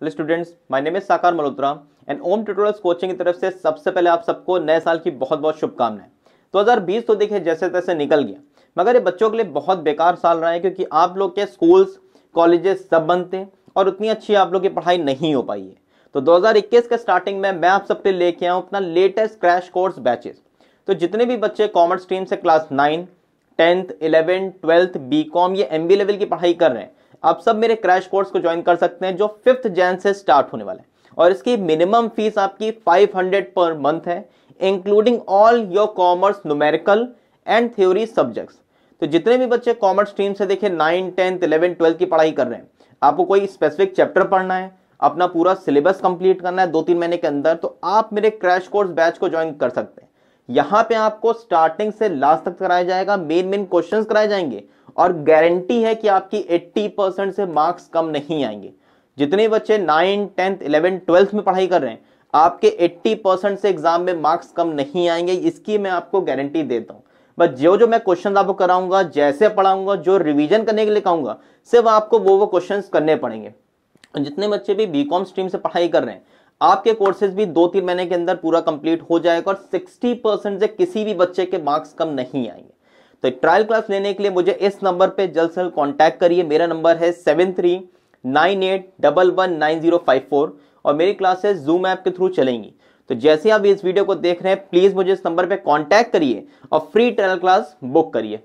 hello students my name is Sakar Malhotra and Om tutorials coaching की तरफ से सबसे पहले आप सबको नए साल की बहुत बहुत शुभकामनाएं 2020 तो देखिए जैसे तैसे निकल गया मगर ये बच्चों के लिए बहुत बेकार साल रहा है क्योंकि आप लोग के स्कूल्स कॉलेजेस सब बंद थे और उतनी अच्छी आप लोग की पढ़ाई नहीं हो पाई है तो 2021 के स्टार्टिंग में मैं आप सबके लेके आऊँ अपना लेटेस्ट क्रैश कोर्स बैचेस तो जितने भी बच्चे कॉमर्स स्ट्रीम से class nine tenth eleventh twelfth B com या एम लेवल की पढ़ाई कर रहे हैं आप सब मेरे क्रैश कोर्स को ज्वाइन कर सकते हैं जो फिफ्थ जैन से स्टार्ट होने वाला है और इसकी मिनिमम फीस आपकी 500 पर मंथ है including all your commerce numerical and theory subjects तो जितने भी बच्चे कॉमर्स स्ट्रीम से देखे नाइन टेंथ इलेवन ट्वेल्थ की पढ़ाई कर रहे हैं आपको कोई स्पेसिफिक चैप्टर पढ़ना है अपना पूरा सिलेबस कंप्लीट करना है दो तीन महीने के अंदर तो आप मेरे क्रैश कोर्स बैच को ज्वाइन कर सकते हैं यहां पे आपको स्टार्टिंग से लास्ट तक कराया जाएगा मेन मेन क्वेश्चंस कराए जाएंगे और गारंटी है कि आपकी 80 परसेंट से मार्क्स कम नहीं आएंगे जितने बच्चे नाइन टेंथ इलेवेंथ ट्वेल्थ में पढ़ाई कर रहे हैं आपके 80 परसेंट से एग्जाम में मार्क्स कम नहीं आएंगे इसकी मैं आपको गारंटी देता हूँ बस जो जो मैं क्वेश्चन आपको कराऊंगा जैसे पढ़ाऊंगा जो रिविजन करने के लिए कहूंगा सिर्फ आपको वो वो क्वेश्चन करने पड़ेंगे जितने बच्चे भी बी स्ट्रीम से पढ़ाई कर रहे हैं आपके कोर्सेज भी दो तीन महीने के अंदर पूरा कंप्लीट हो जाएगा और 60 परसेंट से किसी भी बच्चे के मार्क्स कम नहीं आएंगे तो ट्रायल क्लास लेने के लिए मुझे इस नंबर पे जल्द से जल्द कॉन्टैक्ट करिए मेरा नंबर है seven three nine eight double one nine zero five four और मेरी क्लासेस जूम ऐप के थ्रू चलेंगी तो जैसे आप इस वीडियो को देख रहे हैं प्लीज़ मुझे इस नंबर पे कांटेक्ट करिए और फ्री ट्रायल क्लास बुक करिए